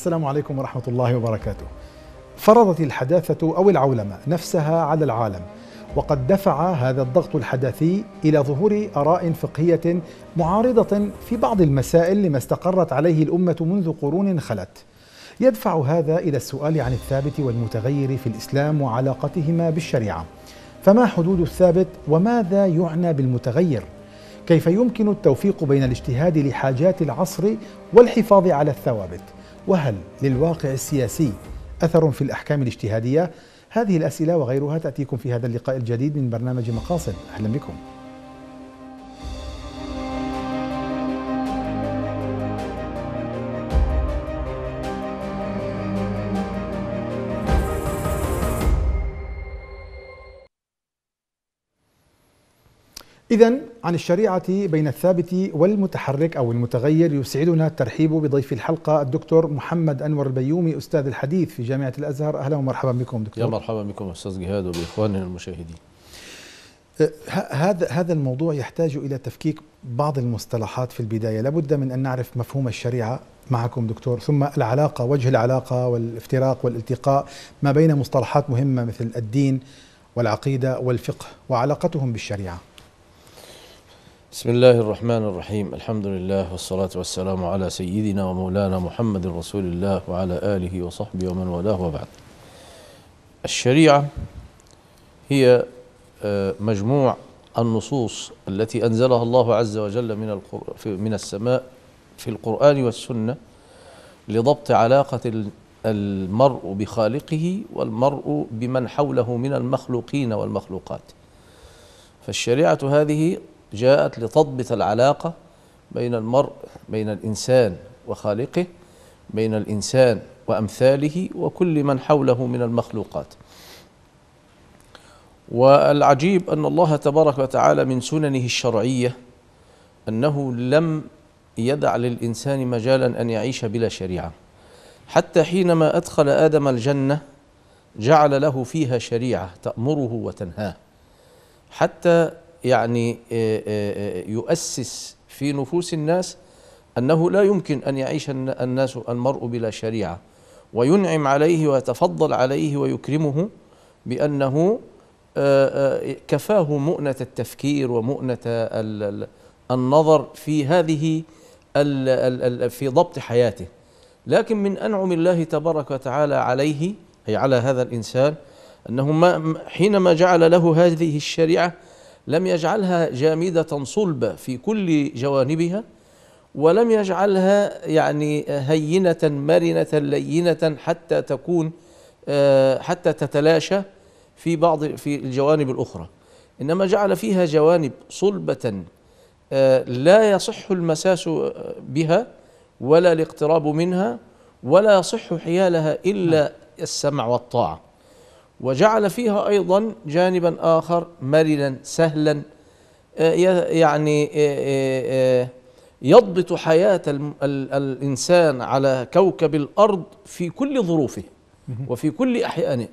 السلام عليكم ورحمة الله وبركاته فرضت الحداثة أو العولمة نفسها على العالم وقد دفع هذا الضغط الحداثي إلى ظهور آراء فقهية معارضة في بعض المسائل لما استقرت عليه الأمة منذ قرون خلت يدفع هذا إلى السؤال عن الثابت والمتغير في الإسلام وعلاقتهما بالشريعة فما حدود الثابت وماذا يعنى بالمتغير كيف يمكن التوفيق بين الاجتهاد لحاجات العصر والحفاظ على الثوابت وهل للواقع السياسي أثر في الأحكام الاجتهادية؟ هذه الأسئلة وغيرها تأتيكم في هذا اللقاء الجديد من برنامج مقاصد أهلا بكم إذا عن الشريعة بين الثابت والمتحرك أو المتغير يسعدنا الترحيب بضيف الحلقة الدكتور محمد أنور البيومي أستاذ الحديث في جامعة الأزهر أهلا ومرحبا بكم دكتور يا مرحبا بكم أستاذ جهاد وبإخواننا المشاهدين أه، هذا هذا الموضوع يحتاج إلى تفكيك بعض المصطلحات في البداية لابد من أن نعرف مفهوم الشريعة معكم دكتور ثم العلاقة وجه العلاقة والافتراق والالتقاء ما بين مصطلحات مهمة مثل الدين والعقيدة والفقه وعلاقتهم بالشريعة بسم الله الرحمن الرحيم الحمد لله والصلاة والسلام على سيدنا ومولانا محمد رسول الله وعلى آله وصحبه ومن والاه وبعد الشريعة هي مجموع النصوص التي أنزلها الله عز وجل من, من السماء في القرآن والسنة لضبط علاقة المرء بخالقه والمرء بمن حوله من المخلوقين والمخلوقات فالشريعة هذه جاءت لتضبط العلاقة بين المرء بين الإنسان وخالقه بين الإنسان وأمثاله وكل من حوله من المخلوقات والعجيب أن الله تبارك وتعالى من سننه الشرعية أنه لم يدع للإنسان مجالا أن يعيش بلا شريعة حتى حينما أدخل آدم الجنة جعل له فيها شريعة تأمره وتنهاه حتى يعني آه، آه، آه، يؤسس في نفوس الناس أنه لا يمكن أن يعيش الناس المرء بلا شريعة وينعم عليه ويتفضل عليه ويكرمه بأنه كفاه مؤنة التفكير ومؤنة النظر في هذه في ضبط حياته لكن من أنعم الله تبارك وتعالى عليه أي على هذا الإنسان أنه حينما جعل له هذه الشريعة لم يجعلها جامدة صلبة في كل جوانبها ولم يجعلها يعني هينة مرنة لينة حتى تكون آه، حتى تتلاشى في بعض في الجوانب الأخرى إنما جعل فيها جوانب صلبة آه، لا يصح المساس بها ولا الاقتراب منها ولا يصح حيالها إلا السمع والطاعة وجعل فيها ايضا جانبا اخر مرنا سهلا آه، يعني آه، آه، يضبط حياه الانسان على كوكب الارض في كل ظروفه وفي كل احيانه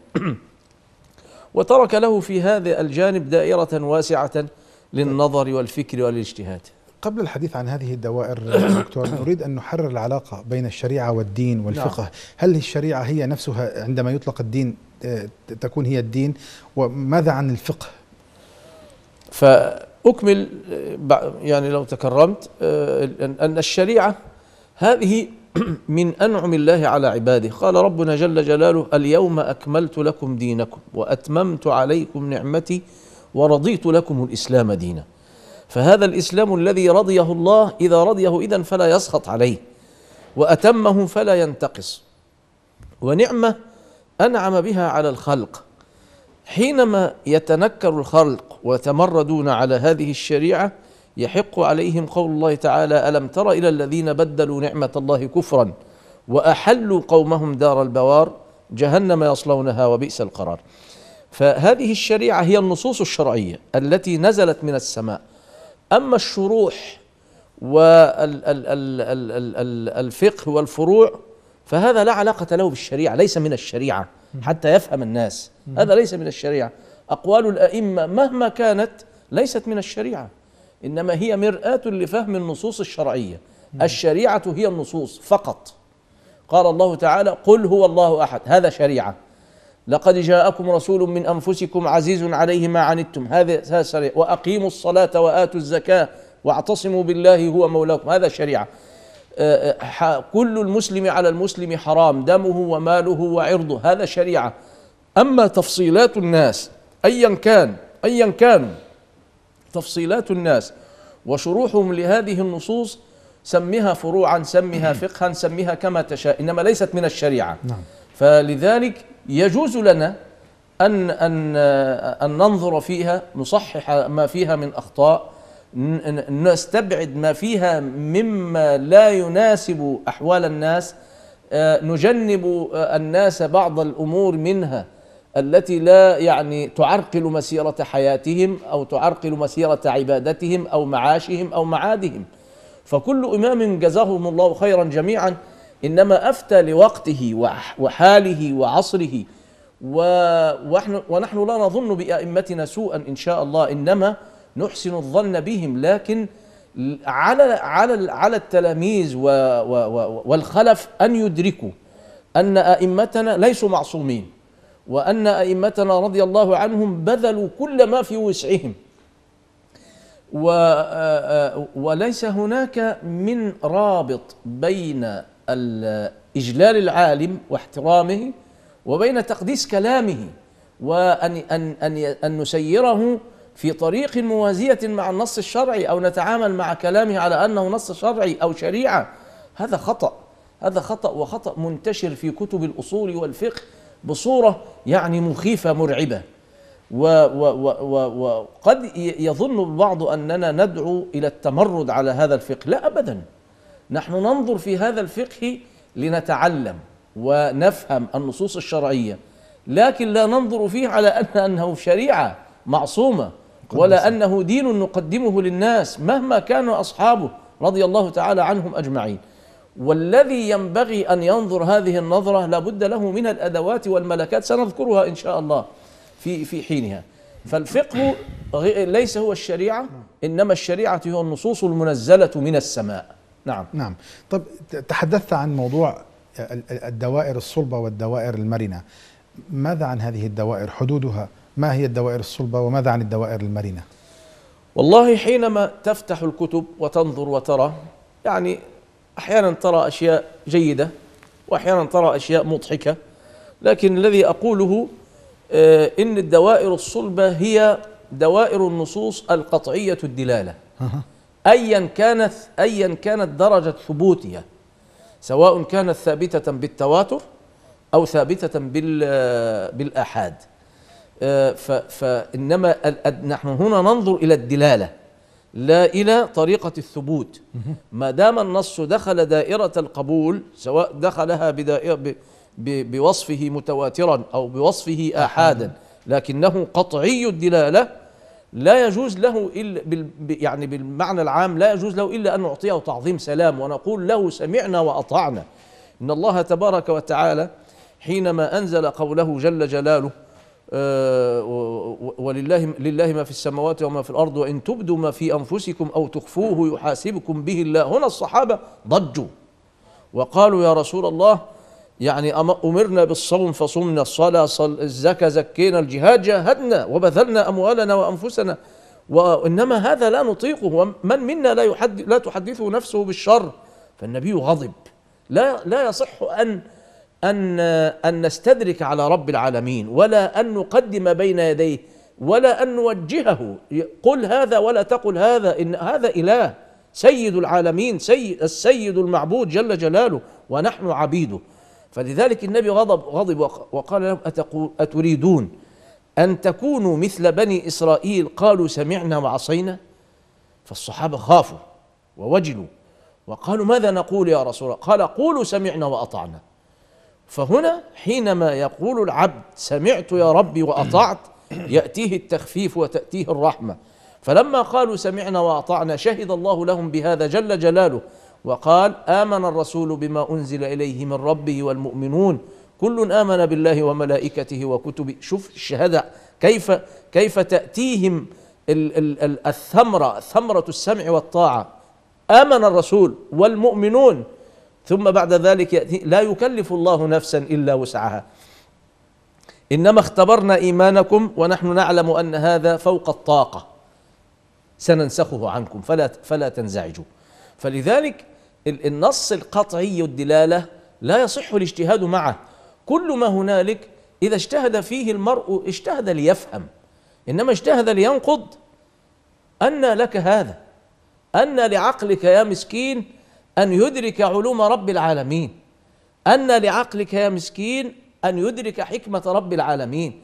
وترك له في هذا الجانب دائره واسعه للنظر والفكر والاجتهاد قبل الحديث عن هذه الدوائر دكتور نريد أن نحرر العلاقة بين الشريعة والدين والفقه نعم. هل الشريعة هي نفسها عندما يطلق الدين تكون هي الدين وماذا عن الفقه فأكمل يعني لو تكرمت آه، أن الشريعة هذه من أنعم الله على عباده قال ربنا جل جلاله اليوم أكملت لكم دينكم وأتممت عليكم نعمتي ورضيت لكم الإسلام دينا فهذا الإسلام الذي رضيه الله إذا رضيه إذا فلا يسخط عليه وأتمه فلا ينتقص ونعمة أنعم بها على الخلق حينما يتنكر الخلق ويتمردون على هذه الشريعة يحق عليهم قول الله تعالى ألم تر إلى الذين بدلوا نعمة الله كفرا وأحلوا قومهم دار البوار جهنم يصلونها وبئس القرار فهذه الشريعة هي النصوص الشرعية التي نزلت من السماء أما الشروح والفقه والفروع فهذا لا علاقة له بالشريعة ليس من الشريعة حتى يفهم الناس هذا ليس من الشريعة أقوال الأئمة مهما كانت ليست من الشريعة إنما هي مرآة لفهم النصوص الشرعية الشريعة هي النصوص فقط قال الله تعالى قل هو الله أحد هذا شريعة لقد جاءكم رسول من أنفسكم عزيز عليه ما عنتم هذا شريعة وأقيموا الصلاة وآتوا الزكاة واعتصموا بالله هو مولاكم هذا شريعة كل المسلم على المسلم حرام دمه وماله وعرضه هذا شريعة أما تفصيلات الناس أيا كان أيا كان تفصيلات الناس وشروحهم لهذه النصوص سمها فروعا سمها نعم. فقها سمها كما تشاء إنما ليست من الشريعة نعم. فلذلك يجوز لنا أن, أن, أن ننظر فيها نصحح ما فيها من أخطاء نستبعد ما فيها مما لا يناسب احوال الناس آه، نجنب آه، الناس بعض الامور منها التي لا يعني تعرقل مسيره حياتهم او تعرقل مسيره عبادتهم او معاشهم او معادهم فكل امام جزاهم الله خيرا جميعا انما افتى لوقته وحاله وعصره ونحن لا نظن بائمتنا سوءا ان شاء الله انما نحسن الظن بهم لكن على على على التلاميذ والخلف ان يدركوا ان ائمتنا ليسوا معصومين وان ائمتنا رضي الله عنهم بذلوا كل ما في وسعهم و آه، آه، وليس هناك من رابط بين اجلال العالم واحترامه وبين تقديس كلامه وان ان ان, أن نسيره في طريق موازية مع النص الشرعي أو نتعامل مع كلامه على أنه نص شرعي أو شريعة هذا خطأ هذا خطأ وخطأ منتشر في كتب الأصول والفقه بصورة يعني مخيفة مرعبة وقد يظن البعض أننا ندعو إلى التمرد على هذا الفقه لا أبدا نحن ننظر في هذا الفقه لنتعلم ونفهم النصوص الشرعية لكن لا ننظر فيه على أنه شريعة معصومة ولا أنه دين نقدمه للناس مهما كان أصحابه رضي الله تعالى عنهم أجمعين والذي ينبغي أن ينظر هذه النظرة لابد له من الأدوات والملكات سنذكرها إن شاء الله في في حينها فالفقه ليس هو الشريعة إنما الشريعة هو النصوص المنزلة من السماء نعم نعم طب تحدثت عن موضوع الدوائر الصلبة والدوائر المرنة ماذا عن هذه الدوائر حدودها ما هي الدوائر الصلبة وماذا عن الدوائر المرنة والله حينما تفتح الكتب وتنظر وترى يعني أحيانا ترى أشياء جيدة وأحيانا ترى أشياء مضحكة لكن الذي أقوله آه، إن الدوائر الصلبة هي دوائر النصوص القطعية الدلالة أيا كانت أيا كانت درجة ثبوتها سواء كانت ثابتة بالتواتر أو ثابتة آه، بالآحاد آه، فإنما نحن هنا ننظر إلى الدلالة لا إلى طريقة الثبوت ما دام النص دخل دائرة القبول سواء دخلها بدائرة بوصفه متواترا أو بوصفه آحادا لكنه قطعي الدلالة لا يجوز له إلا يعني بالمعنى العام لا يجوز له إلا أن نعطيه تعظيم سلام ونقول له سمعنا وأطعنا إن الله تبارك وتعالى حينما أنزل قوله جل جلاله آه، ولله لله ما في السماوات وما في الارض وان تبدوا ما في انفسكم او تخفوه يحاسبكم به الله هنا الصحابه ضجوا وقالوا يا رسول الله يعني امرنا بالصوم فصمنا الصلاه صل الزكاه زكينا الجهاد جاهدنا وبذلنا اموالنا وانفسنا وانما هذا لا نطيقه ومن منا لا يحدث لا تحدثه نفسه بالشر فالنبي غضب لا لا يصح ان أن أن نستدرك على رب العالمين ولا أن نقدم بين يديه ولا أن نوجهه قل هذا ولا تقل هذا إن هذا إله سيد العالمين سيد السيد المعبود جل جلاله ونحن عبيده فلذلك النبي غضب غضب وقال لهم أتريدون أن تكونوا مثل بني إسرائيل قالوا سمعنا وعصينا فالصحابة خافوا ووجلوا وقالوا ماذا نقول يا رسول الله قال قولوا سمعنا وأطعنا فهنا حينما يقول العبد سمعت يا ربي واطعت ياتيه التخفيف وتاتيه الرحمه فلما قالوا سمعنا واطعنا شهد الله لهم بهذا جل جلاله وقال امن الرسول بما انزل اليه من ربه والمؤمنون كل امن بالله وملائكته وكتبه شوف الشهاده كيف كيف تاتيهم الثمره ثمره السمع والطاعه امن الرسول والمؤمنون ثم بعد ذلك يأتي لا يكلف الله نفسا إلا وسعها إنما اختبرنا إيمانكم ونحن نعلم أن هذا فوق الطاقة سننسخه عنكم فلا فلا تنزعجوا فلذلك النص القطعي الدلالة لا يصح الاجتهاد معه كل ما هنالك إذا اجتهد فيه المرء اجتهد ليفهم إنما اجتهد لينقض أن لك هذا أن لعقلك يا مسكين أن يدرك علوم رب العالمين أن لعقلك يا مسكين أن يدرك حكمة رب العالمين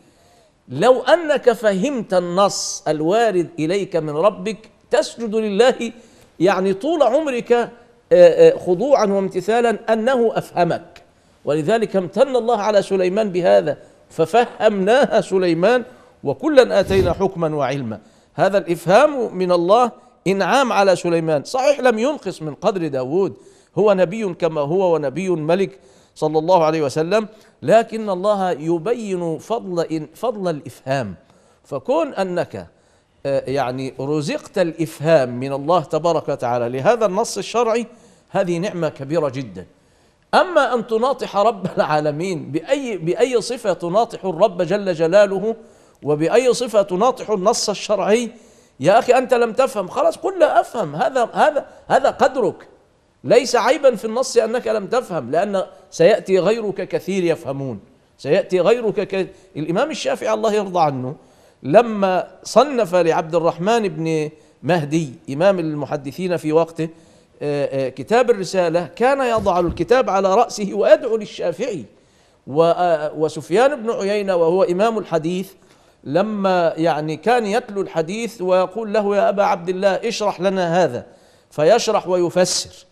لو أنك فهمت النص الوارد إليك من ربك تسجد لله يعني طول عمرك آه، آه، خضوعا وامتثالا أنه أفهمك ولذلك امتن الله على سليمان بهذا ففهمناها سليمان وكلا آتينا حكما وعلما هذا الإفهام من الله إنعام على سليمان صحيح لم ينقص من قدر داود هو نبي كما هو ونبي ملك صلى الله عليه وسلم لكن الله يبين فضل فضل الافهام فكون انك آه، يعني رزقت الافهام من الله تبارك وتعالى لهذا النص الشرعي هذه نعمه كبيره جدا اما ان تناطح رب العالمين باي باي صفه تناطح الرب جل جلاله وباي صفه تناطح النص الشرعي يا اخي انت لم تفهم خلاص قل لا افهم هذا هذا هذا قدرك ليس عيبا في النص انك لم تفهم لان سياتي غيرك كثير يفهمون سياتي غيرك ك... الامام الشافعي الله يرضى عنه لما صنف لعبد الرحمن بن مهدي امام المحدثين في وقته آه، آه، كتاب الرساله كان يضع الكتاب على راسه ويدعو للشافعي آه، وسفيان بن عيينه وهو امام الحديث لما يعني كان يتلو الحديث ويقول له يا أبا عبد الله اشرح لنا هذا فيشرح ويفسر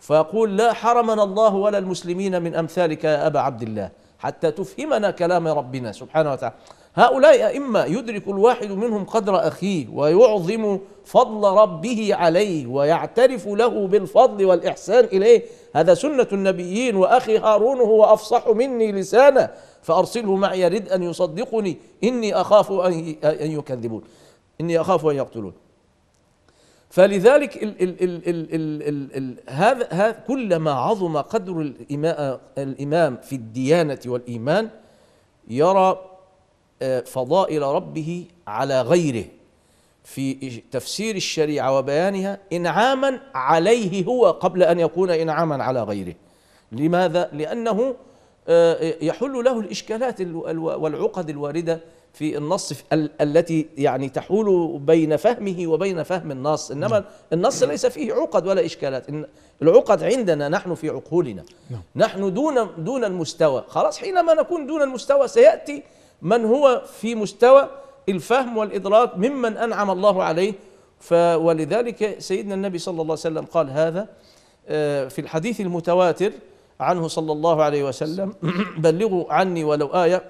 فيقول لا حرمنا الله ولا المسلمين من أمثالك يا أبا عبد الله حتى تفهمنا كلام ربنا سبحانه وتعالى هؤلاء أئمة يدرك الواحد منهم قدر أخيه ويعظم فضل ربه عليه ويعترف له بالفضل والإحسان إليه هذا سنة النبيين وأخي هارون هو أفصح مني لسانا فأرسله معي يرد أن يصدقني إني أخاف أن يكذبون إني أخاف أن يقتلون فلذلك هذا كلما عظم قدر الإمام في الديانة والإيمان يرى آه، فضائل ربه على غيره في تفسير الشريعة وبيانها إنعاما عليه هو قبل أن يكون إنعاما على غيره لماذا؟ لأنه آه، آه، يحل له الإشكالات والعقد الواردة في النص التي يعني تحول بين فهمه وبين فهم النص إنما نعم. النص ليس فيه عقد ولا إشكالات إن العقد عندنا نحن في عقولنا نعم. نحن دون دون المستوى خلاص حينما نكون دون المستوى سيأتي من هو في مستوى الفهم والإدراك ممن أنعم الله عليه ولذلك سيدنا النبي صلى الله عليه وسلم قال هذا آه، في الحديث المتواتر عنه صلى الله عليه وسلم بلغوا عني ولو آية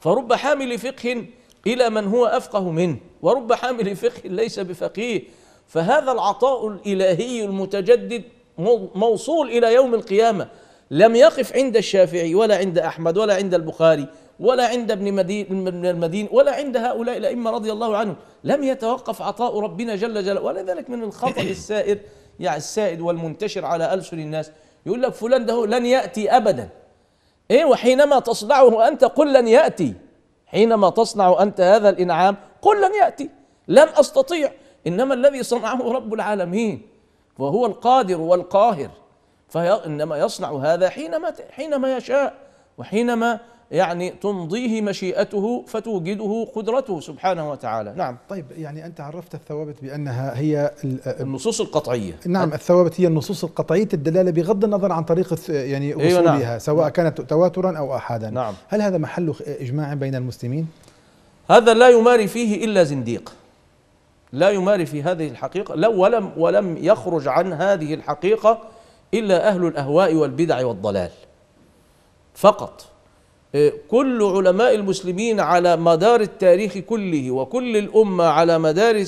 فرب حامل فقه إلى من هو أفقه منه ورب حامل فقه ليس بفقيه فهذا العطاء الإلهي المتجدد موصول إلى يوم القيامة لم يقف عند الشافعي ولا عند أحمد ولا عند البخاري ولا عند ابن مدين ابن المدين ولا عند هؤلاء الأئمة رضي الله عنهم لم يتوقف عطاء ربنا جل جلاله ولذلك من الخطأ السائر يعني السائد والمنتشر على ألسن الناس يقول لك فلان ده لن يأتي أبدا إيه وحينما تصنعه أنت قل لن يأتي حينما تصنع أنت هذا الإنعام قل لن يأتي لن أستطيع إنما الذي صنعه رب العالمين وهو القادر والقاهر فإنما يصنع هذا حينما حينما يشاء وحينما يعني تمضيه مشيئته فتوجده قدرته سبحانه وتعالى نعم طيب يعني أنت عرفت الثوابت بأنها هي النصوص القطعية نعم الثوابت هي النصوص القطعية الدلالة بغض النظر عن طريق يعني أيوة، وصولها أيوة نعم. سواء نعم. كانت تواترا أو أحدا نعم هل هذا محل إجماع بين المسلمين؟ هذا لا يماري فيه إلا زنديق لا يماري في هذه الحقيقة لو ولم, ولم يخرج عن هذه الحقيقة إلا أهل الأهواء والبدع والضلال فقط كل علماء المسلمين على مدار التاريخ كله وكل الأمة على مدار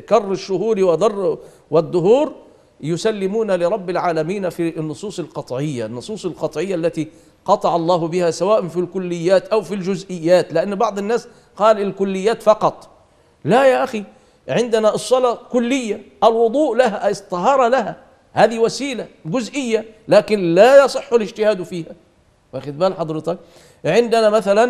كر الشهور وضر والدهور يسلمون لرب العالمين في النصوص القطعية النصوص القطعية التي قطع الله بها سواء في الكليات أو في الجزئيات لأن بعض الناس قال الكليات فقط لا يا أخي عندنا الصلاة كلية الوضوء لها الطهارة لها هذه وسيلة جزئية لكن لا يصح الاجتهاد فيها واخد بال حضرتك عندنا مثلا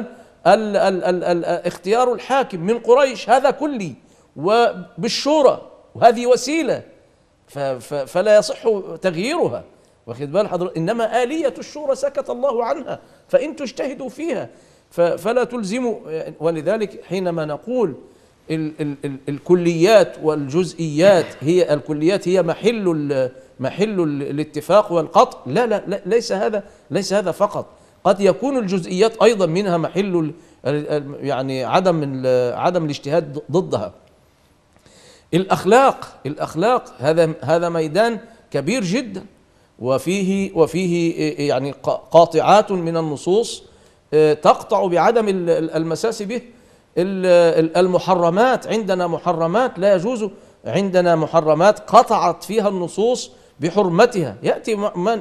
ال ال ال ال اختيار الحاكم من قريش هذا كلي وبالشورى وهذه وسيله فلا يصح تغييرها واخد بال حضرتك انما اليه الشورى سكت الله عنها فان تجتهدوا فيها فلا تلزموا ولذلك حينما نقول ال ال ال الكليات والجزئيات هي الكليات هي محل محل الاتفاق والقطع لا, لا لا ليس هذا ليس هذا فقط قد يكون الجزئيات ايضا منها محل يعني عدم عدم الاجتهاد ضدها الاخلاق الاخلاق هذا هذا ميدان كبير جدا وفيه وفيه يعني قاطعات من النصوص آه، تقطع بعدم المساس به المحرمات عندنا محرمات لا يجوز عندنا محرمات قطعت فيها النصوص بحرمتها يأتي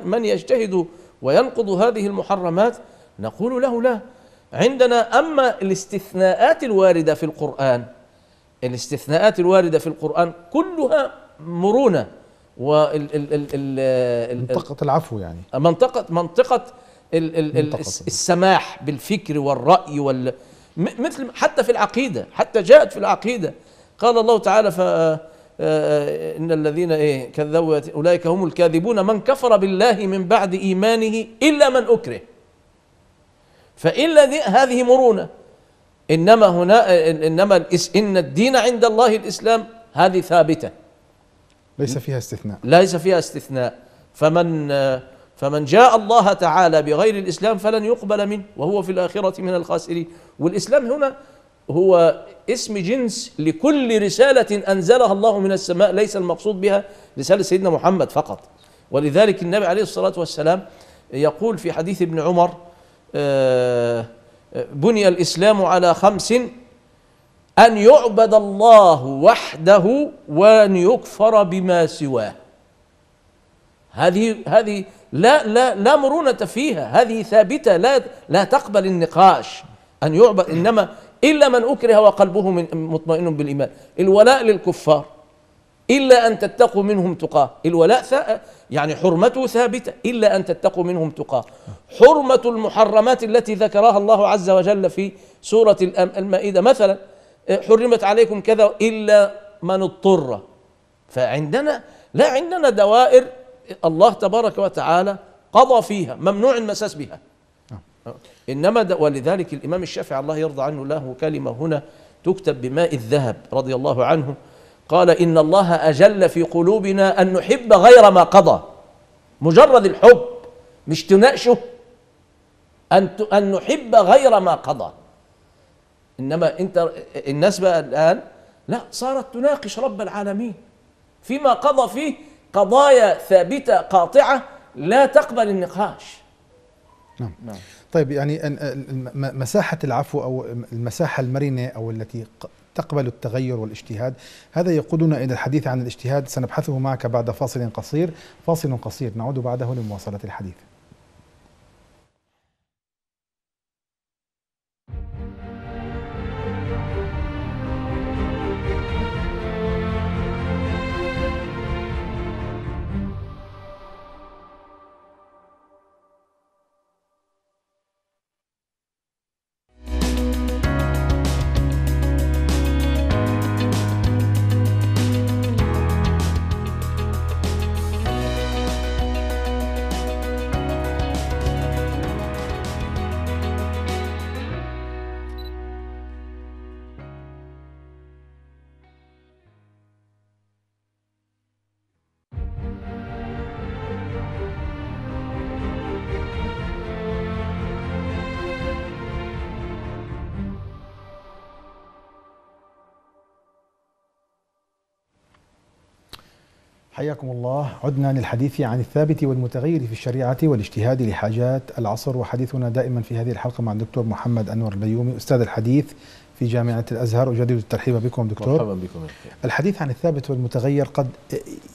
من, يجتهد وينقض هذه المحرمات نقول له لا عندنا أما الاستثناءات الواردة في القرآن الاستثناءات الواردة في القرآن كلها مرونة منطقة العفو يعني منطقة منطقة, منطقة السماح بالفكر والرأي وال مثل حتى في العقيدة حتى جاءت في العقيدة قال الله تعالى ف آه، آه، آه، إن الذين إيه كذبوا أولئك هم الكاذبون من كفر بالله من بعد إيمانه إلا من أكره فإلا هذه مرونة إنما هنا إنما إن الدين عند الله الإسلام هذه ثابتة ليس فيها استثناء ليس فيها استثناء فمن فمن جاء الله تعالى بغير الإسلام فلن يقبل منه وهو في الآخرة من الخاسرين والإسلام هنا هو اسم جنس لكل رسالة أنزلها الله من السماء ليس المقصود بها رسالة سيدنا محمد فقط ولذلك النبي عليه الصلاة والسلام يقول في حديث ابن عمر آه، آه، بني الإسلام على خمس أن يعبد الله وحده وأن يكفر بما سواه هذه هذه لا لا لا مرونة فيها هذه ثابتة لا لا تقبل النقاش أن يعبد إنما إلا من أكره وقلبه من مطمئن بالإيمان الولاء للكفار إلا أن تتقوا منهم تقاه الولاء يعني حرمته ثابتة إلا أن تتقوا منهم تقاه حرمة المحرمات التي ذكرها الله عز وجل في سورة المائدة مثلا حرمت عليكم كذا إلا من اضطر فعندنا لا عندنا دوائر الله تبارك وتعالى قضى فيها ممنوع المساس بها إنما ولذلك الإمام الشافعي الله يرضى عنه له كلمة هنا تكتب بماء الذهب رضي الله عنه قال إن الله أجل في قلوبنا أن نحب غير ما قضى مجرد الحب مش تناقشه أن أن نحب غير ما قضى إنما أنت الناس بقى الآن لا صارت تناقش رب العالمين فيما قضى فيه قضايا ثابته قاطعه لا تقبل النقاش نعم. نعم. طيب يعني مساحة العفو أو المساحة المرنة أو التي تقبل التغير والاجتهاد هذا يقودنا إلى الحديث عن الاجتهاد سنبحثه معك بعد فاصل قصير فاصل قصير نعود بعده لمواصلة الحديث حياكم الله عدنا للحديث عن الثابت والمتغير في الشريعة والاجتهاد لحاجات العصر وحديثنا دائما في هذه الحلقة مع الدكتور محمد أنور البيومي أستاذ الحديث في جامعة الأزهر أجدد الترحيب بكم دكتور مرحبا بكم الحديث عن الثابت والمتغير قد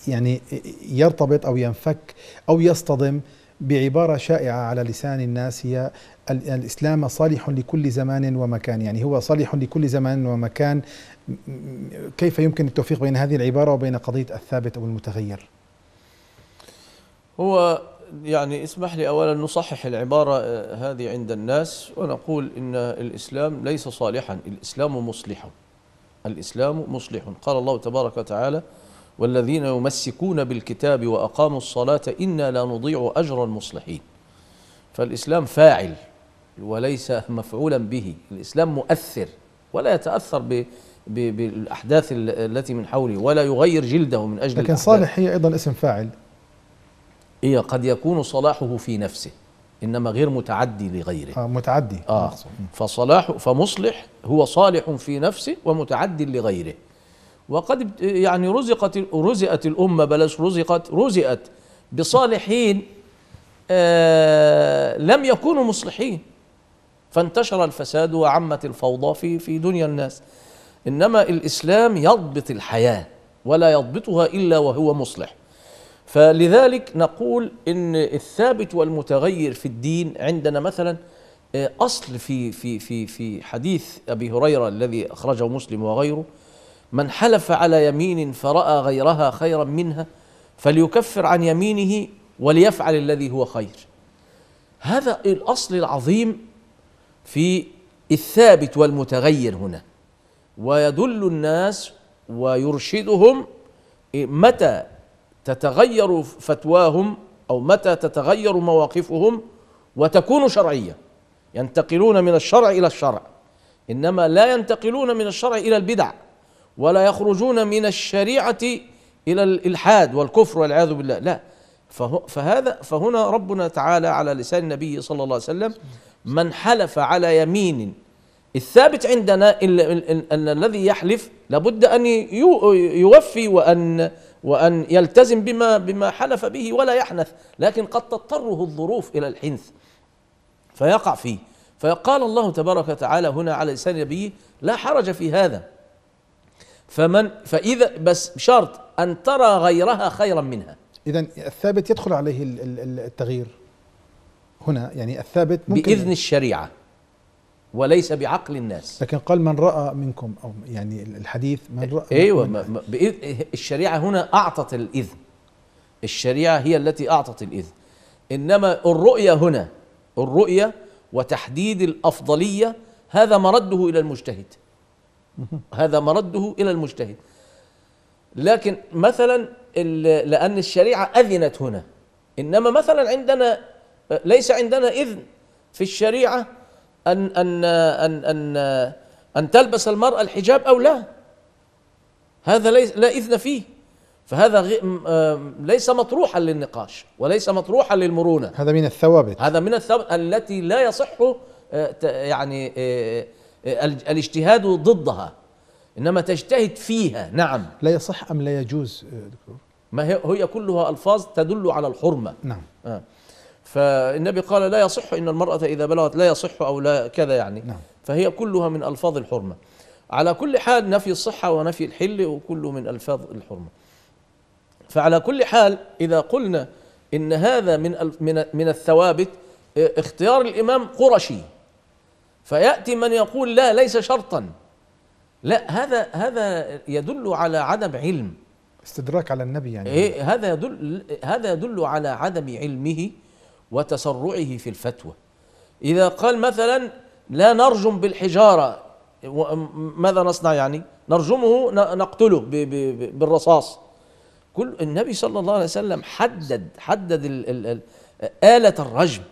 يعني يرتبط أو ينفك أو يصطدم بعبارة شائعة على لسان الناس هي الإسلام صالح لكل زمان ومكان يعني هو صالح لكل زمان ومكان كيف يمكن التوفيق بين هذه العبارة وبين قضية الثابت أو المتغير هو يعني اسمح لي اولا نصحح العباره آه، هذه عند الناس ونقول ان الاسلام ليس صالحا، الاسلام مصلح. الاسلام مصلح، قال الله تبارك وتعالى: والذين يمسكون بالكتاب واقاموا الصلاه انا لا نضيع اجر المصلحين فالاسلام فاعل وليس مفعولا به الاسلام مؤثر ولا يتاثر ب بالاحداث التي من حوله ولا يغير جلده من اجل لكن الأحداث. صالح هي ايضا اسم فاعل هي قد يكون صلاحه في نفسه انما غير متعدي لغيره آه متعدي اه فصلاح فمصلح هو صالح في نفسه ومتعدي لغيره وقد يعني رزقت رزقت الامه بلاش رزقت رزقت بصالحين آه لم يكونوا مصلحين فانتشر الفساد وعمت الفوضى في في دنيا الناس انما الاسلام يضبط الحياه ولا يضبطها الا وهو مصلح فلذلك نقول ان الثابت والمتغير في الدين عندنا مثلا آه، اصل في في في في حديث ابي هريره الذي اخرجه مسلم وغيره من حلف على يمين فراى غيرها خيرا منها فليكفر عن يمينه وليفعل الذي هو خير هذا الاصل العظيم في الثابت والمتغير هنا ويدل الناس ويرشدهم متى تتغير فتواهم او متى تتغير مواقفهم وتكون شرعيه ينتقلون من الشرع الى الشرع انما لا ينتقلون من الشرع الى البدع ولا يخرجون من الشريعه الى الالحاد والكفر والعياذ بالله لا فهذا فهنا ربنا تعالى على لسان النبي صلى الله عليه وسلم من حلف على يمين الثابت عندنا ان الذي يحلف لابد ان يوفي وان وان يلتزم بما بما حلف به ولا يحنث لكن قد تضطره الظروف الى الحنث فيقع فيه فقال الله تبارك وتعالى هنا على لسان النبي لا حرج في هذا فمن فإذا بس بشرط أن ترى غيرها خيرا منها إذا الثابت يدخل عليه التغيير هنا يعني الثابت ممكن بإذن الشريعة وليس بعقل الناس لكن قال من رأى منكم أو يعني الحديث من رأى أيوة من الشريعة هنا أعطت الإذن الشريعة هي التي أعطت الإذن إنما الرؤية هنا الرؤية وتحديد الأفضلية هذا مرده إلى المجتهد هذا مرده الى المجتهد لكن مثلا لان الشريعه اذنت هنا انما مثلا عندنا ليس عندنا اذن في الشريعه ان ان ان ان, أن تلبس المراه الحجاب او لا هذا ليس لا اذن فيه فهذا آه، ليس مطروحا للنقاش وليس مطروحا للمرونه هذا من الثوابت هذا من الثوابت التي لا يصح آه، يعني آه، الاجتهاد ضدها انما تجتهد فيها نعم لا يصح ام لا يجوز دكتور ما هي, هي كلها الفاظ تدل على الحرمه نعم آه. فالنبي قال لا يصح ان المراه اذا بلغت لا يصح او لا كذا يعني نعم. فهي كلها من الفاظ الحرمه على كل حال نفي الصحه ونفي الحل وكله من الفاظ الحرمه فعلى كل حال اذا قلنا ان هذا من من من الثوابت آه، اختيار الامام قرشي فياتي من يقول لا ليس شرطا لا هذا هذا يدل على عدم علم استدراك على النبي يعني إيه هذا يدل هذا يدل على عدم علمه وتسرعه في الفتوى اذا قال مثلا لا نرجم بالحجاره ماذا نصنع يعني نرجمه نقتله بالرصاص كل النبي صلى الله عليه وسلم حدد حدد آلة الرجم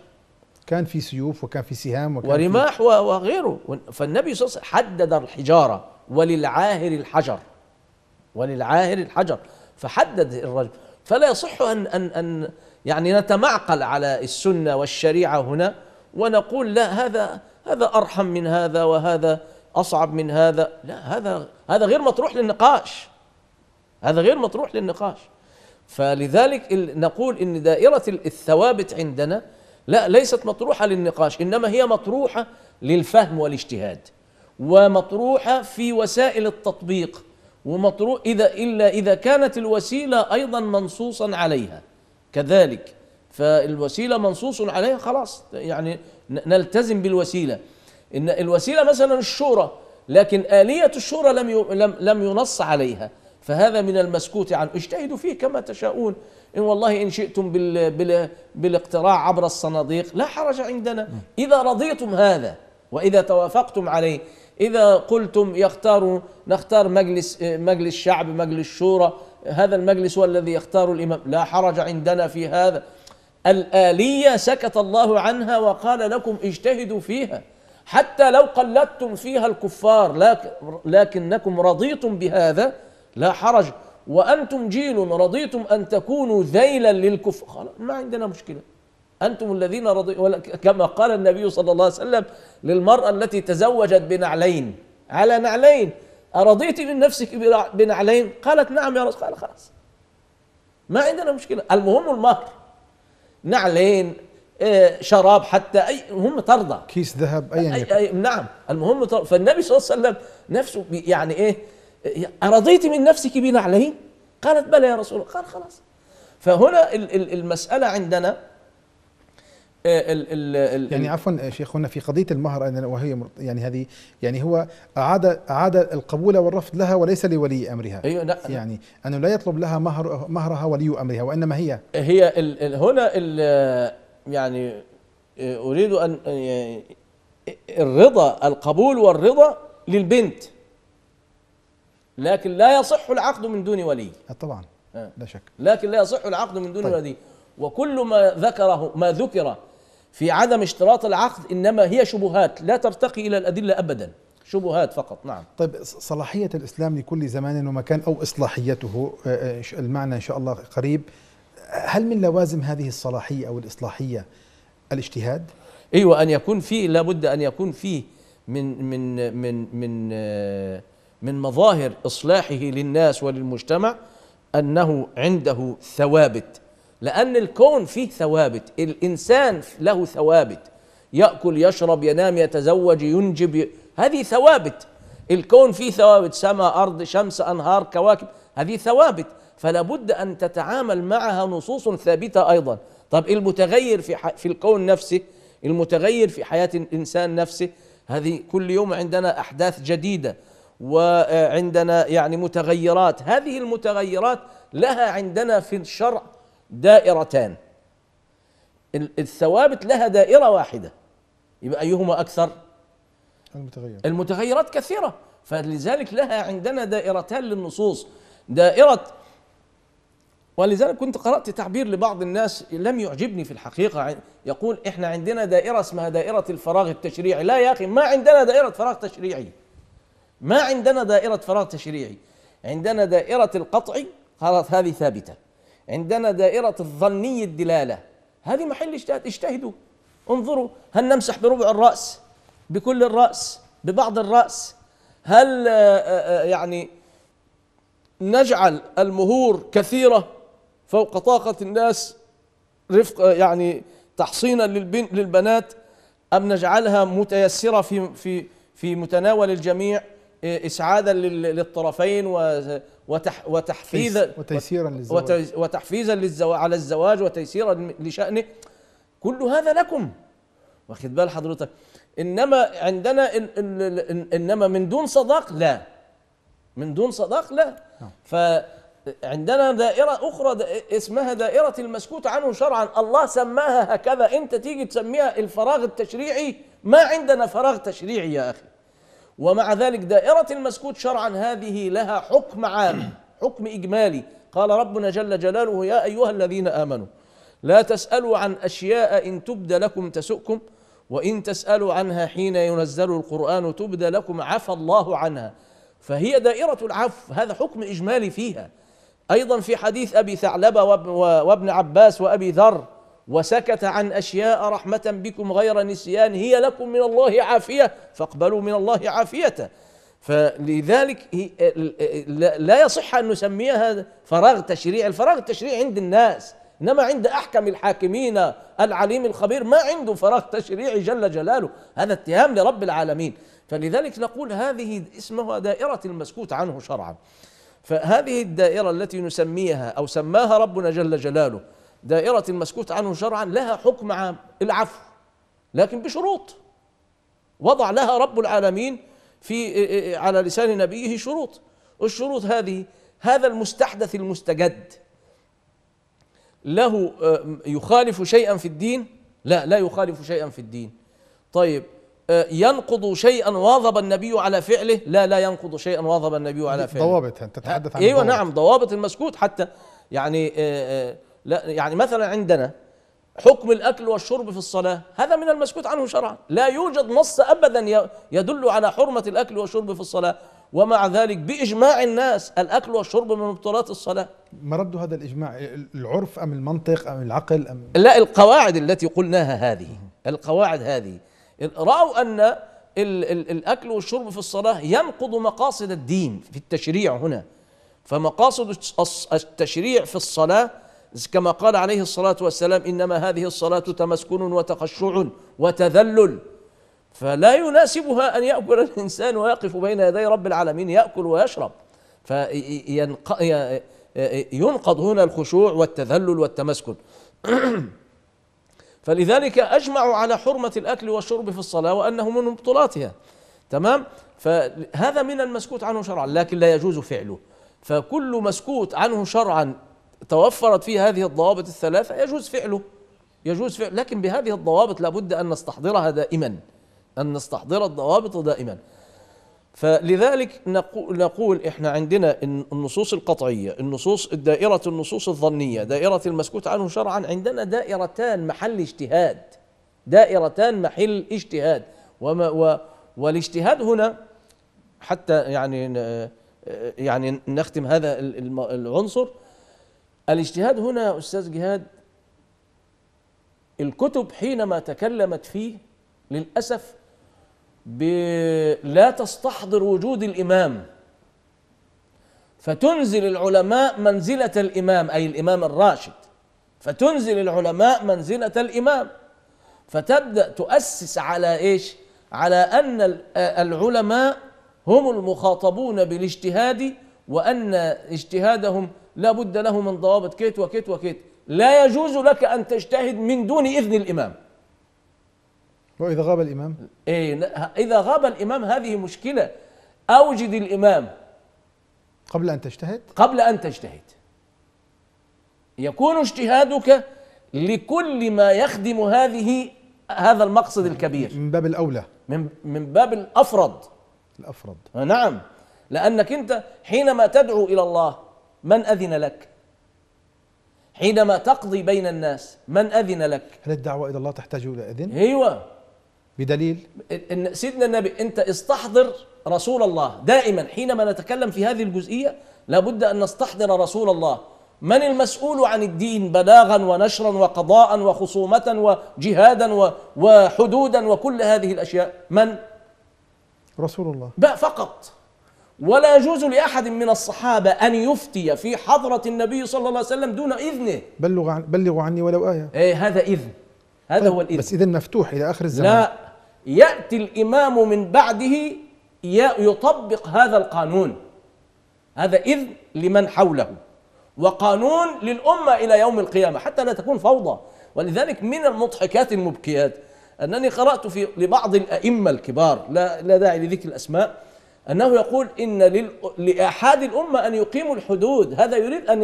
كان في سيوف وكان في سهام وكان ورماح وغيره فالنبي صلى الله عليه وسلم حدد الحجارة وللعاهر الحجر وللعاهر الحجر فحدد الرجل فلا يصح أن, أن, أن يعني نتمعقل على السنة والشريعة هنا ونقول لا هذا هذا أرحم من هذا وهذا أصعب من هذا لا هذا هذا غير مطروح للنقاش هذا غير مطروح للنقاش فلذلك نقول ان دائره الثوابت عندنا لا ليست مطروحة للنقاش إنما هي مطروحة للفهم والاجتهاد ومطروحة في وسائل التطبيق ومطروح إذا إلا إذا كانت الوسيلة أيضا منصوصا عليها كذلك فالوسيلة منصوص عليها خلاص يعني نلتزم بالوسيلة إن الوسيلة مثلا الشورى لكن آلية الشورى لم لم ينص عليها فهذا من المسكوت عنه اجتهدوا فيه كما تشاءون إن والله إن شئتم بال بال بالاقتراع عبر الصناديق لا حرج عندنا إذا رضيتم هذا وإذا توافقتم عليه إذا قلتم يختاروا نختار مجلس مجلس شعب مجلس شورى هذا المجلس هو الذي يختار الإمام لا حرج عندنا في هذا الآلية سكت الله عنها وقال لكم اجتهدوا فيها حتى لو قلدتم فيها الكفار لكنكم رضيتم بهذا لا حرج وأنتم جيل رضيتم أن تكونوا ذيلا للكفر خلاص ما عندنا مشكلة أنتم الذين رضي كما قال النبي صلى الله عليه وسلم للمرأة التي تزوجت بنعلين على نعلين أرضيت من نفسك بنعلين قالت نعم يا رسول قال خلاص ما عندنا مشكلة المهم المهر نعلين آه، شراب حتى أي هم ترضى كيس ذهب أي, أي, أي نعم المهم ترضى فالنبي صلى الله عليه وسلم نفسه يعني إيه أرضيت من نفسك بنعله قالت بلى يا رسول الله قال خلاص فهنا المسألة عندنا آه، ال ال يعني عفوا آه، شيخنا في قضيه المهر وهي يعني هذه يعني هو اعاد اعاد القبول والرفض لها وليس لولي امرها أيوة لا يعني انه لا يطلب لها مهر مهرها ولي امرها وانما هي هي الـ الـ هنا ال يعني آه، اريد ان الرضا القبول والرضا للبنت لكن لا يصح العقد من دون ولي آه، طبعا آه. لا شك لكن لا يصح العقد من دون طيب. ولي وكل ما ذكره ما ذكر في عدم اشتراط العقد انما هي شبهات لا ترتقي الى الادله ابدا شبهات فقط نعم طيب صلاحيه الاسلام لكل زمان ومكان او اصلاحيته آه، المعنى ان شاء الله قريب هل من لوازم هذه الصلاحيه او الاصلاحيه الاجتهاد ايوه ان يكون فيه لابد ان يكون فيه من من من من, من من مظاهر اصلاحه للناس وللمجتمع انه عنده ثوابت لان الكون فيه ثوابت الانسان له ثوابت ياكل يشرب ينام يتزوج ينجب هذه ثوابت الكون فيه ثوابت سماء ارض شمس انهار كواكب هذه ثوابت فلا بد ان تتعامل معها نصوص ثابته ايضا طب المتغير في في الكون نفسه المتغير في حياه الانسان نفسه هذه كل يوم عندنا احداث جديده وعندنا يعني متغيرات هذه المتغيرات لها عندنا في الشرع دائرتان الثوابت لها دائرة واحدة يبقى أيهما أكثر المتغير. المتغيرات كثيرة فلذلك لها عندنا دائرتان للنصوص دائرة ولذلك كنت قرأت تعبير لبعض الناس لم يعجبني في الحقيقة يقول إحنا عندنا دائرة اسمها دائرة الفراغ التشريعي لا يا أخي ما عندنا دائرة فراغ تشريعي ما عندنا دائرة فراغ تشريعي عندنا دائرة القطع خلاص هذه ثابتة عندنا دائرة الظني الدلالة هذه محل اجتهاد اجتهدوا انظروا هل نمسح بربع الرأس بكل الرأس ببعض الرأس هل آه، آه، آه، يعني نجعل المهور كثيرة فوق طاقة الناس رفق يعني تحصينا للبنات أم نجعلها متيسرة في في في متناول الجميع اسعادا للطرفين وتحفيزا وتيسيرا للزواج وتحفيزا على الزواج وتيسيرا لشانه كل هذا لكم واخد بال حضرتك انما عندنا انما من دون صداق لا من دون صداق لا نعم. فعندنا دائرة أخرى اسمها دائرة المسكوت عنه شرعا الله سماها هكذا أنت تيجي تسميها الفراغ التشريعي ما عندنا فراغ تشريعي يا أخي ومع ذلك دائرة المسكوت شرعا هذه لها حكم عام حكم إجمالي قال ربنا جل جلاله يا أيها الذين آمنوا لا تسألوا عن أشياء إن تبد لكم تسؤكم وإن تسألوا عنها حين ينزل القرآن تبد لكم عفى الله عنها فهي دائرة العفو هذا حكم إجمالي فيها أيضا في حديث أبي ثعلبة وابن عباس وأبي ذر وسكت عن أشياء رحمة بكم غير نسيان هي لكم من الله عافية فاقبلوا من الله عافيته فلذلك لا يصح أن نسميها فراغ تشريع الفراغ التشريعي عند الناس إنما عند أحكم الحاكمين العليم الخبير ما عنده فراغ تشريعي جل جلاله هذا اتهام لرب العالمين فلذلك نقول هذه اسمها دائرة المسكوت عنه شرعا فهذه الدائرة التي نسميها أو سماها ربنا جل جلاله دائرة المسكوت عنه شرعا لها حكم عام العفو لكن بشروط وضع لها رب العالمين في على لسان نبيه شروط الشروط هذه هذا المستحدث المستجد له آه، يخالف شيئا في الدين لا لا يخالف شيئا في الدين طيب آه، ينقض شيئا واظب النبي على فعله لا لا ينقض شيئا واظب النبي على فعله ضوابط انت تتحدث عن ايوه نعم ضوابط المسكوت حتى يعني آآ آه، آآ لا يعني مثلا عندنا حكم الأكل والشرب في الصلاة هذا من المسكوت عنه شرعا لا يوجد نص أبدا يدل على حرمة الأكل والشرب في الصلاة ومع ذلك بإجماع الناس الأكل والشرب من مبطلات الصلاة ما رد هذا الإجماع العرف أم المنطق أم العقل أم لا القواعد التي قلناها هذه القواعد هذه رأوا أن الـ الـ الأكل والشرب في الصلاة ينقض مقاصد الدين في التشريع هنا فمقاصد التشريع في الصلاة كما قال عليه الصلاة والسلام إنما هذه الصلاة تمسكن وتخشع وتذلل فلا يناسبها أن يأكل الإنسان ويقف بين يدي رب العالمين يأكل ويشرب فينقض هنا الخشوع والتذلل والتمسكن فلذلك أجمعوا على حرمة الأكل والشرب في الصلاة وأنه من مبطلاتها تمام فهذا من المسكوت عنه شرعا لكن لا يجوز فعله فكل مسكوت عنه شرعا توفرت فيه هذه الضوابط الثلاثة يجوز فعله يجوز فعله لكن بهذه الضوابط لابد أن نستحضرها دائما أن نستحضر الضوابط دائما فلذلك نقول إحنا عندنا النصوص القطعية النصوص دائرة النصوص الظنية دائرة المسكوت عنه شرعا عندنا دائرتان محل اجتهاد دائرتان محل اجتهاد وما و والاجتهاد هنا حتى يعني يعني نختم هذا العنصر الاجتهاد هنا أستاذ جهاد الكتب حينما تكلمت فيه للأسف لا تستحضر وجود الإمام فتنزل العلماء منزلة الإمام أي الإمام الراشد فتنزل العلماء منزلة الإمام فتبدأ تؤسس على إيش على أن العلماء هم المخاطبون بالاجتهاد وأن اجتهادهم لا بد له من ضوابط كيت وكيت وكيت لا يجوز لك أن تجتهد من دون إذن الإمام وإذا غاب الإمام إيه إذا غاب الإمام هذه مشكلة أوجد الإمام قبل أن تجتهد قبل أن تجتهد يكون اجتهادك لكل ما يخدم هذه هذا المقصد الكبير من باب الأولى من, من باب الأفرض الأفرض نعم لأنك أنت حينما تدعو إلى الله من أذن لك حينما تقضي بين الناس من أذن لك هل الدعوة إلى الله تحتاج إلى إذن أيوة بدليل إن سيدنا النبي أنت استحضر رسول الله دائما حينما نتكلم في هذه الجزئية لابد أن نستحضر رسول الله من المسؤول عن الدين بلاغا ونشرا وقضاء وخصومة وجهادا وحدودا وكل هذه الأشياء من؟ رسول الله فقط ولا يجوز لأحد من الصحابة أن يفتي في حضرة النبي صلى الله عليه وسلم دون إذنه بلغ عن بلغوا عني ولو آية إيه هذا إذن هذا طيب هو الإذن بس إذن مفتوح إلى آخر الزمان لا يأتي الإمام من بعده يطبق هذا القانون هذا إذن لمن حوله وقانون للأمة إلى يوم القيامة حتى لا تكون فوضى ولذلك من المضحكات المبكيات أنني قرأت في لبعض الأئمة الكبار لا, لا داعي لذكر الأسماء أنه يقول إن لأحد الأمة أن يقيموا الحدود هذا يريد أن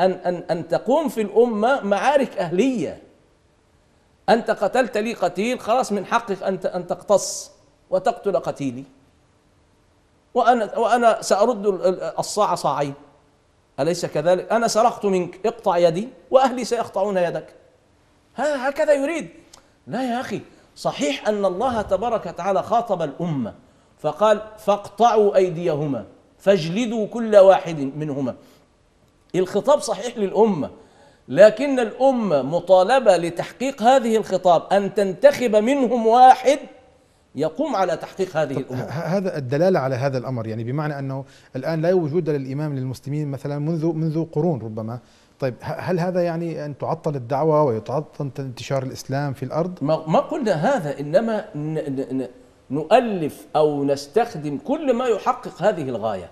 أن أن أن تقوم في الأمة معارك أهلية أنت قتلت لي قتيل خلاص من حقك أن أن تقتص وتقتل قتيلي وأنا وأنا سأرد الصاع صاعين أليس كذلك؟ أنا سرقت منك اقطع يدي وأهلي سيقطعون يدك هكذا يريد لا يا أخي صحيح أن الله تبارك وتعالى خاطب الأمة فقال فاقطعوا أيديهما فاجلدوا كل واحد منهما الخطاب صحيح للأمة لكن الأمة مطالبة لتحقيق هذه الخطاب أن تنتخب منهم واحد يقوم على تحقيق هذه الامور هذا الدلاله على هذا الامر يعني بمعنى انه الان لا وجود للامام للمسلمين مثلا منذ منذ قرون ربما طيب هل هذا يعني ان تعطل الدعوه ويتعطل انتشار الاسلام في الارض ما قلنا هذا انما نؤلف أو نستخدم كل ما يحقق هذه الغاية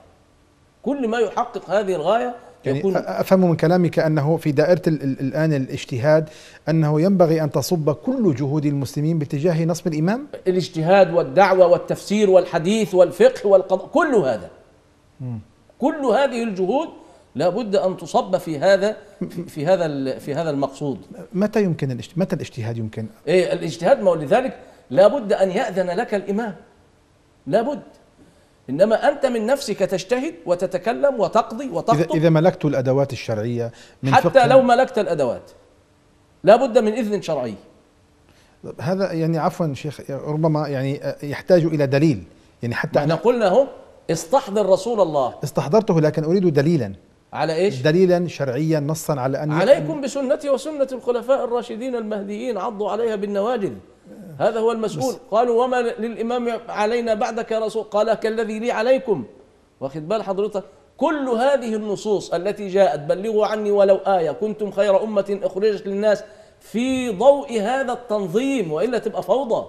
كل ما يحقق هذه الغاية يعني افهم من كلامك انه في دائره الان الاجتهاد انه ينبغي ان تصب كل جهود المسلمين باتجاه نصب الامام الاجتهاد والدعوه والتفسير والحديث والفقه والقضاء كل هذا م. كل هذه الجهود لابد ان تصب في هذا في هذا في هذا المقصود متى يمكن الاجتهاد متى الاجتهاد يمكن ايه الاجتهاد ما لذلك لابد أن يأذن لك الإمام لابد انما انت من نفسك تجتهد وتتكلم وتقضي وتخطب اذا ملكت الادوات الشرعيه من حتى لو ملكت الادوات لابد من اذن شرعي هذا يعني عفوا شيخ ربما يعني يحتاج الى دليل يعني حتى احنا قلنا هو استحضر رسول الله استحضرته لكن اريد دليلا على ايش؟ دليلا شرعيا نصا على ان عليكم بسنتي وسنه الخلفاء الراشدين المهديين عضوا عليها بالنواجذ هذا هو المسؤول قالوا وما للإمام علينا بعدك يا رسول قال كالذي لي عليكم واخد بال حضرتك كل هذه النصوص التي جاءت بلغوا عني ولو آية كنتم خير أمة أخرجت للناس في ضوء هذا التنظيم وإلا تبقى فوضى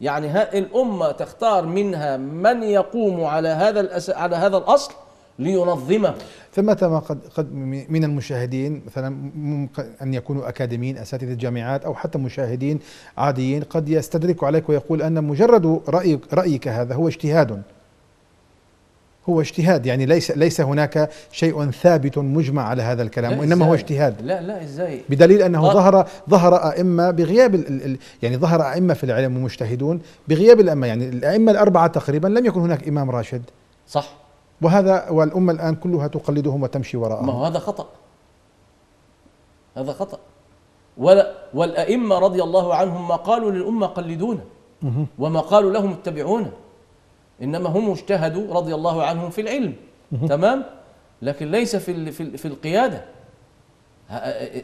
يعني الأمة تختار منها من يقوم على هذا على هذا الأصل لينظمه ثمة ما قد قد من المشاهدين مثلا ان يكونوا اكاديميين اساتذه جامعات او حتى مشاهدين عاديين قد يستدرك عليك ويقول ان مجرد رايك رايك هذا هو اجتهاد هو اجتهاد يعني ليس ليس هناك شيء ثابت مجمع على هذا الكلام وانما هو اجتهاد لا لا ازاي بدليل انه ظهر ظهر ائمه بغياب يعني ظهر ائمه في العلم ومجتهدون بغياب الائمه يعني الائمه الاربعه تقريبا لم يكن هناك امام راشد صح وهذا والأمة الآن كلها تقلدهم وتمشي وراءهم ما هو هذا خطأ هذا خطأ ولا والأئمة رضي الله عنهم ما قالوا للأمة قلدونا وما قالوا لهم اتبعونا إنما هم اجتهدوا رضي الله عنهم في العلم تمام لكن ليس في في القيادة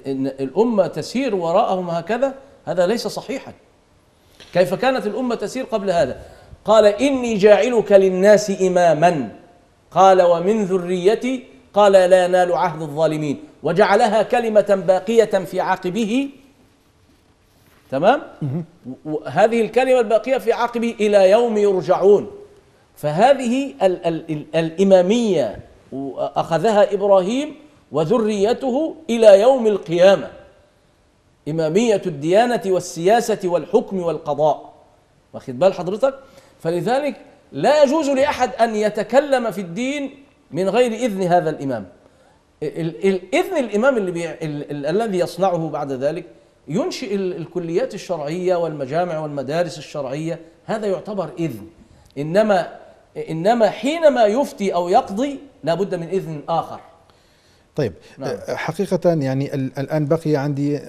إن الأمة تسير وراءهم هكذا هذا ليس صحيحا كيف كانت الأمة تسير قبل هذا قال إني جاعلك للناس إماما قال ومن ذريتي قال لا ينال عهد الظالمين وجعلها كلمة باقية في عقبه تمام هذه الكلمة الباقية في عقبه إلى يوم يرجعون فهذه ال ال ال الإمامية أخذها إبراهيم وذريته إلى يوم القيامة إمامية الديانة والسياسة والحكم والقضاء واخد بال حضرتك فلذلك لا يجوز لأحد أن يتكلم في الدين من غير إذن هذا الإمام الإذن الإمام اللي بي... الذي يصنعه بعد ذلك ينشئ الكليات الشرعية والمجامع والمدارس الشرعية هذا يعتبر إذن إنما إنما حينما يفتي أو يقضي لابد من إذن آخر طيب نعم. حقيقة يعني الآن بقي عندي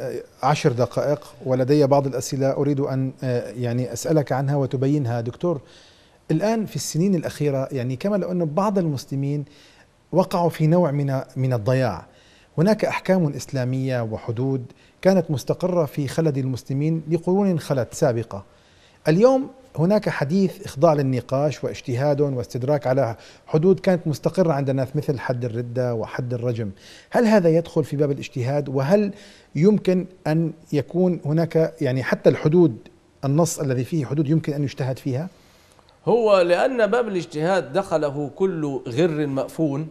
عشر دقائق ولدي بعض الأسئلة أريد أن يعني أسألك عنها وتبينها دكتور الآن في السنين الأخيرة يعني كما لو أن بعض المسلمين وقعوا في نوع من من الضياع هناك أحكام إسلامية وحدود كانت مستقرة في خلد المسلمين لقرون خلت سابقة اليوم هناك حديث إخضاع للنقاش واجتهاد واستدراك على حدود كانت مستقرة عند الناس مثل حد الردة وحد الرجم هل هذا يدخل في باب الاجتهاد وهل يمكن أن يكون هناك يعني حتى الحدود النص الذي فيه حدود يمكن أن يجتهد فيها؟ هو لأن باب الاجتهاد دخله كل غر مأفون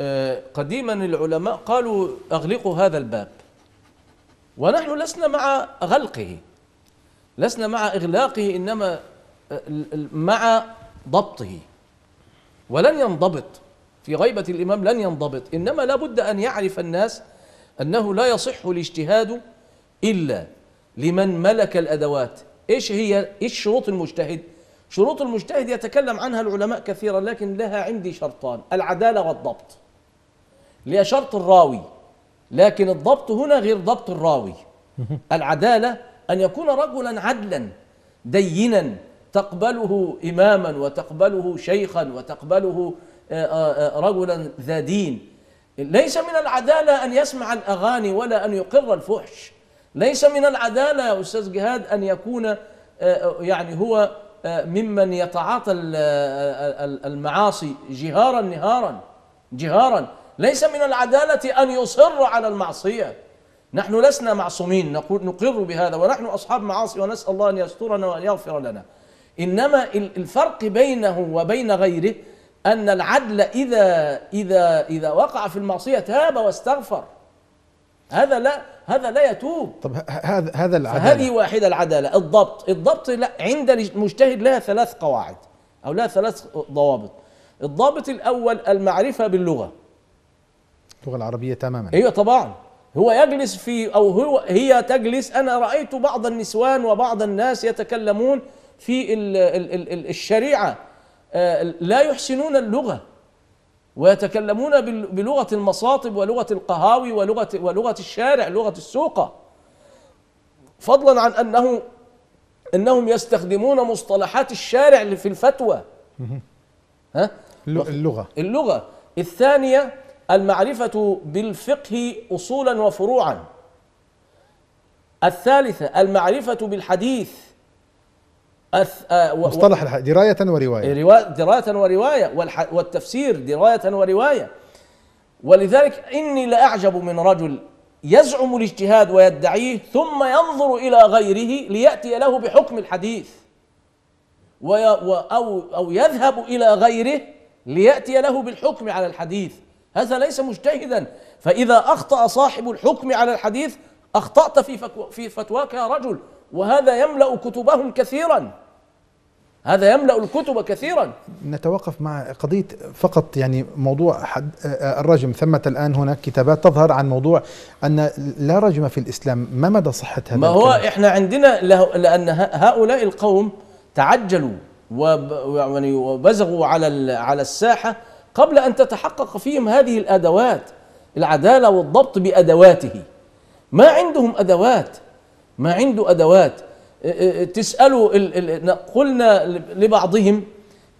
آه، قديما العلماء قالوا أغلقوا هذا الباب ونحن لسنا مع غلقه لسنا مع إغلاقه إنما آه، مع ضبطه ولن ينضبط في غيبة الإمام لن ينضبط إنما لابد أن يعرف الناس أنه لا يصح الاجتهاد إلا لمن ملك الأدوات إيش هي إيش شروط المجتهد شروط المجتهد يتكلم عنها العلماء كثيرا لكن لها عندي شرطان العدالة والضبط لها شرط الراوي لكن الضبط هنا غير ضبط الراوي العدالة أن يكون رجلا عدلا دينا تقبله إماما وتقبله شيخا وتقبله آه، آه، آه، رجلا ذا دين ليس من العدالة أن يسمع الأغاني ولا أن يقر الفحش ليس من العدالة يا أستاذ جهاد أن يكون يعني هو ممن يتعاطى المعاصي جهارا نهارا جهارا ليس من العدالة أن يصر على المعصية نحن لسنا معصومين نقول نقر بهذا ونحن أصحاب معاصي ونسأل الله أن يسترنا وأن يغفر لنا إنما الفرق بينه وبين غيره أن العدل إذا إذا إذا وقع في المعصية تاب واستغفر هذا لا هذا لا يتوب طب هذا هذا العداله هذه واحده العداله الضبط الضبط لا عند المجتهد لها ثلاث قواعد او لها ثلاث ضوابط الضابط الاول المعرفه باللغه اللغه العربيه تماما ايوه طبعا هو يجلس في او هو هي تجلس انا رايت بعض النسوان وبعض الناس يتكلمون في الـ الـ الـ الشريعه آه، لا يحسنون اللغه ويتكلمون بلغة المصاطب ولغة القهاوي ولغة, ولغة الشارع لغة السوق فضلا عن أنه أنهم يستخدمون مصطلحات الشارع في الفتوى ها؟ اللغة اللغة الثانية المعرفة بالفقه أصولا وفروعا الثالثة المعرفة بالحديث أث... آه، و... مصطلح الحق دراية ورواية إيه، روا... دراية ورواية والح... والتفسير دراية ورواية ولذلك إني لأعجب من رجل يزعم الاجتهاد ويدعيه ثم ينظر إلى غيره ليأتي له بحكم الحديث وي... و... أو... أو يذهب إلى غيره ليأتي له بالحكم على الحديث هذا ليس مجتهدا فإذا أخطأ صاحب الحكم على الحديث أخطأت في, فكو... في فتواك يا رجل وهذا يملأ كتبهم كثيرا هذا يملا الكتب كثيرا نتوقف مع قضيه فقط يعني موضوع حد الرجم ثمه الان هناك كتابات تظهر عن موضوع ان لا رجم في الاسلام ما مدى صحه هذا ما هو الكلام؟ احنا عندنا لان هؤلاء القوم تعجلوا يعني وبزغوا على على الساحه قبل ان تتحقق فيهم هذه الادوات العداله والضبط بادواته ما عندهم ادوات ما عنده ادوات تسألوا قلنا لبعضهم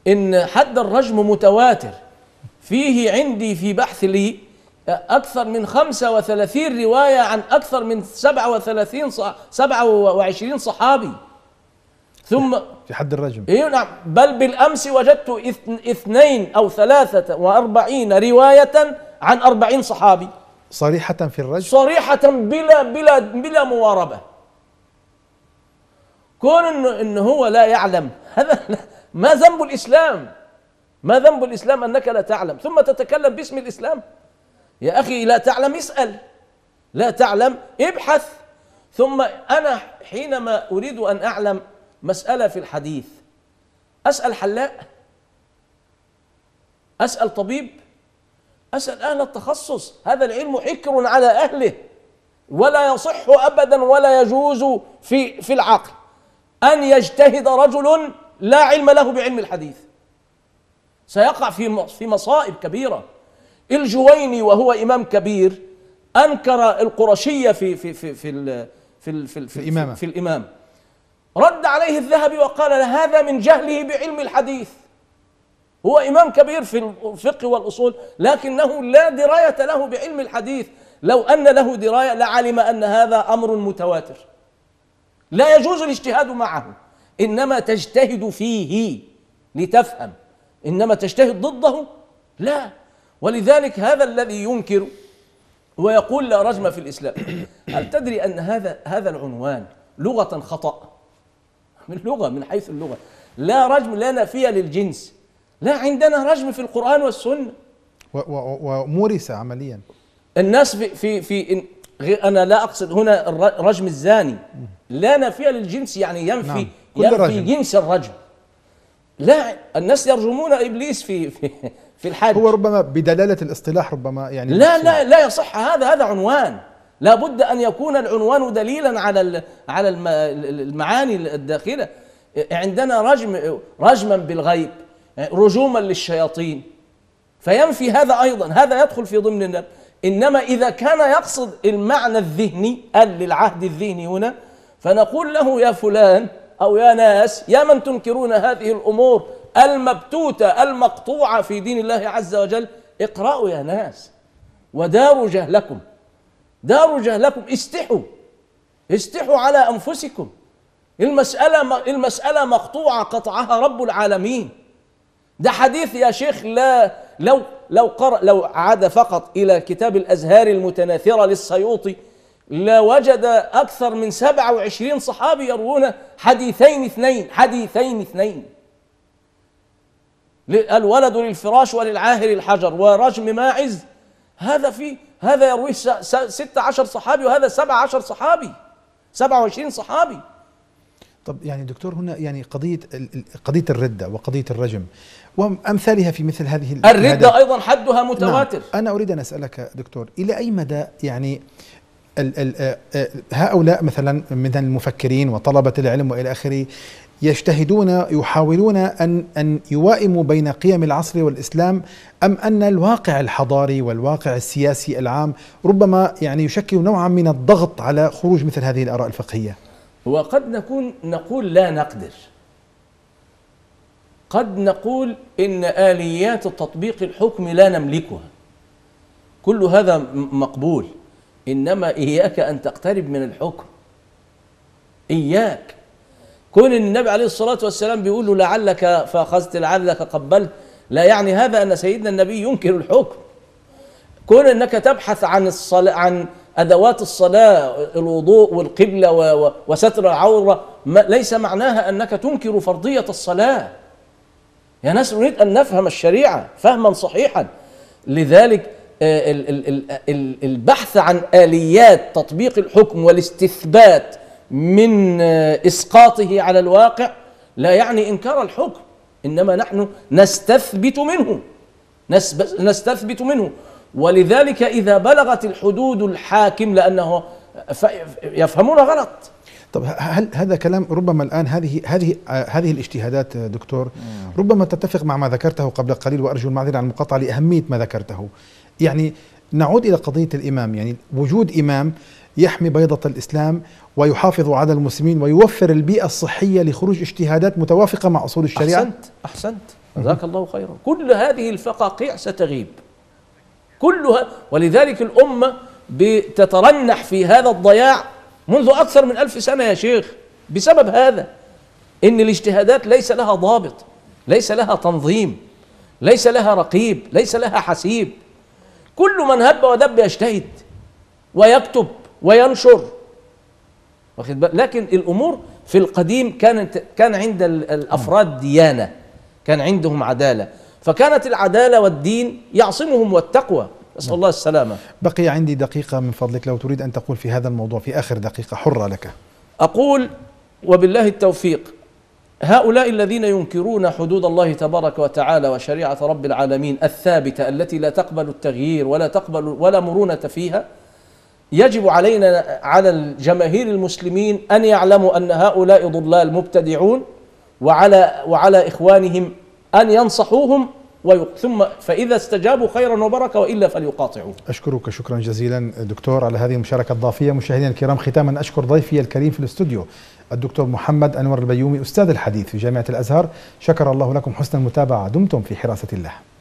إن حد الرجم متواتر فيه عندي في بحث لي أكثر من 35 رواية عن أكثر من 37 27 صحابي ثم في حد الرجم اي نعم بل بالأمس وجدت اثنين أو ثلاثة وأربعين رواية عن أربعين صحابي صريحة في الرجم صريحة بلا بلا بلا مواربة كون انه ان هو لا يعلم هذا ما ذنب الاسلام ما ذنب الاسلام انك لا تعلم ثم تتكلم باسم الاسلام يا اخي لا تعلم اسال لا تعلم ابحث ثم انا حينما اريد ان اعلم مساله في الحديث اسال حلاق اسال طبيب اسال اهل التخصص هذا العلم حكر على اهله ولا يصح ابدا ولا يجوز في في العقل أن يجتهد رجل لا علم له بعلم الحديث سيقع في في مصائب كبيرة الجويني وهو إمام كبير أنكر القرشية في في في في ال في ال في, في, الإمامة. في الإمام رد عليه الذهبي وقال هذا من جهله بعلم الحديث هو إمام كبير في الفقه والأصول لكنه لا دراية له بعلم الحديث لو أن له دراية لعلم أن هذا أمر متواتر لا يجوز الاجتهاد معه انما تجتهد فيه لتفهم انما تجتهد ضده لا ولذلك هذا الذي ينكر ويقول لا رجم في الاسلام هل تدري ان هذا هذا العنوان لغه خطا من لغه من حيث اللغه لا رجم لا نفي للجنس لا عندنا رجم في القران والسنه ومورس عمليا الناس في في, في انا لا اقصد هنا الرجم الزاني لا نافيه للجنس يعني ينفي نعم. كل ينفي رجل. جنس الرجم لا الناس يرجمون ابليس في في في الحج هو ربما بدلاله الاصطلاح ربما يعني لا لا لا يصح هذا هذا عنوان لابد ان يكون العنوان دليلا على على المعاني الداخله عندنا رجم رجما بالغيب رجوما للشياطين فينفي هذا ايضا هذا يدخل في ضمن النب انما اذا كان يقصد المعنى الذهني قال للعهد الذهني هنا فنقول له يا فلان أو يا ناس يا من تنكرون هذه الأمور المبتوتة المقطوعة في دين الله عز وجل اقرأوا يا ناس وداروا جهلكم داروا جهلكم استحوا استحوا على أنفسكم المسألة المسألة مقطوعة قطعها رب العالمين ده حديث يا شيخ لا لو لو قرأ لو عاد فقط إلى كتاب الأزهار المتناثرة للسيوطي لوجد أكثر من 27 صحابي يروون حديثين اثنين حديثين اثنين الولد للفراش وللعاهر الحجر ورجم ماعز هذا في هذا يرويه 16 صحابي وهذا 17 صحابي 27 صحابي طب يعني دكتور هنا يعني قضيه قضيه الرده وقضيه الرجم وامثالها في مثل هذه الرده ايضا حدها متواتر نعم انا اريد ان اسالك دكتور الى اي مدى يعني هؤلاء مثلا من المفكرين وطلبة العلم وإلى آخره يجتهدون يحاولون أن أن يوائموا بين قيم العصر والإسلام أم أن الواقع الحضاري والواقع السياسي العام ربما يعني يشكل نوعا من الضغط على خروج مثل هذه الآراء الفقهية وقد نكون نقول لا نقدر قد نقول إن آليات تطبيق الحكم لا نملكها كل هذا مقبول إنما إياك أن تقترب من الحكم إياك كون النبي عليه الصلاة والسلام بيقول له لعلك فأخذت لعلك قبلت لا يعني هذا أن سيدنا النبي ينكر الحكم كون أنك تبحث عن الصلاة عن أدوات الصلاة الوضوء والقبلة وستر العورة ليس معناها أنك تنكر فرضية الصلاة يا ناس نريد أن نفهم الشريعة فهما صحيحا لذلك آه، البحث عن اليات تطبيق الحكم والاستثبات من آه، اسقاطه على الواقع لا يعني انكار الحكم انما نحن نستثبت منه نستثبت منه ولذلك اذا بلغت الحدود الحاكم لانه يفهمون غلط طب هل هذا كلام ربما الان هذه هذه آه، هذه الاجتهادات دكتور ربما تتفق مع ما ذكرته قبل قليل وارجو المعذره عن المقاطعه لاهميه ما ذكرته يعني نعود إلى قضية الإمام يعني وجود إمام يحمي بيضة الإسلام ويحافظ على المسلمين ويوفر البيئة الصحية لخروج اجتهادات متوافقة مع أصول الشريعة أحسنت أحسنت جزاك الله خيرا كل هذه الفقاقيع ستغيب كلها ولذلك الأمة بتترنح في هذا الضياع منذ أكثر من ألف سنة يا شيخ بسبب هذا إن الاجتهادات ليس لها ضابط ليس لها تنظيم ليس لها رقيب ليس لها حسيب كل من هب ودب يجتهد ويكتب وينشر واخد بالك لكن الامور في القديم كانت كان عند الافراد ديانه كان عندهم عداله فكانت العداله والدين يعصمهم والتقوى نسال الله السلامه بقي عندي دقيقه من فضلك لو تريد ان تقول في هذا الموضوع في اخر دقيقه حره لك اقول وبالله التوفيق هؤلاء الذين ينكرون حدود الله تبارك وتعالى وشريعة رب العالمين الثابتة التي لا تقبل التغيير ولا تقبل ولا مرونة فيها يجب علينا على الجماهير المسلمين أن يعلموا أن هؤلاء ضلال مبتدعون وعلى وعلى إخوانهم أن ينصحوهم ثم فإذا استجابوا خيرا وبركة وإلا فليقاطعوا أشكرك شكرا جزيلا دكتور على هذه المشاركة الضافية مشاهدينا الكرام ختاما أشكر ضيفي الكريم في الاستوديو الدكتور محمد أنور البيومي أستاذ الحديث في جامعة الأزهر شكر الله لكم حسن المتابعة دمتم في حراسة الله